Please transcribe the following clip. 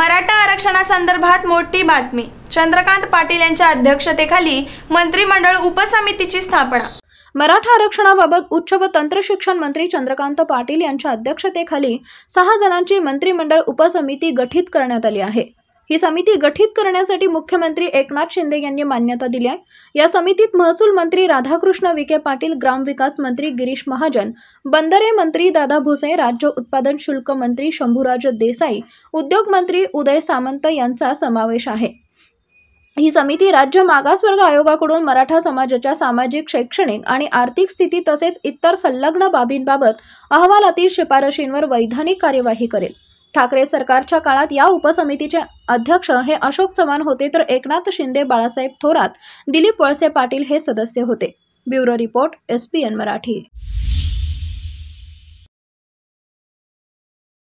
मराठा आरक्षणासंदर्भात मोठी बातमी चंद्रकांत पाटील यांच्या अध्यक्षतेखाली मंत्रिमंडळ उपसमितीची स्थापना मराठा आरक्षणाबाबत उच्च व तंत्र मंत्री चंद्रकांत पाटील यांच्या अध्यक्षतेखाली सहा जणांची मंत्रिमंडळ उपसमिती गठीत करण्यात आली आहे ही समिती गठीत करण्यासाठी मुख्यमंत्री एकनाथ शिंदे यांनी मान्यता दिली आहे या समितीत महसूल मंत्री राधाकृष्ण विखे पाटील ग्रामविकास मंत्री गिरीश महाजन बंदरे मंत्री दादा भुसे राज्य उत्पादन शुल्क मंत्री शंभूराज देसाई उद्योग मंत्री उदय सामंत यांचा समावेश आहे ही समिती राज्य मागासवर्ग आयोगाकडून मराठा समाजाच्या सामाजिक शैक्षणिक आणि आर्थिक स्थिती तसेच इतर संलग्न बाबींबाबत अहवालातील शिफारशींवर वैधानिक कार्यवाही करेल ठाकरे सरकारच्या काळात या उपसमितीचे अध्यक्ष हे अशोक चव्हाण होते तर एकनाथ शिंदे बाळासाहेब थोरात दिलीप वळसे पाटील हे सदस्य होते ब्युरो रिपोर्ट एसपीएन मराठी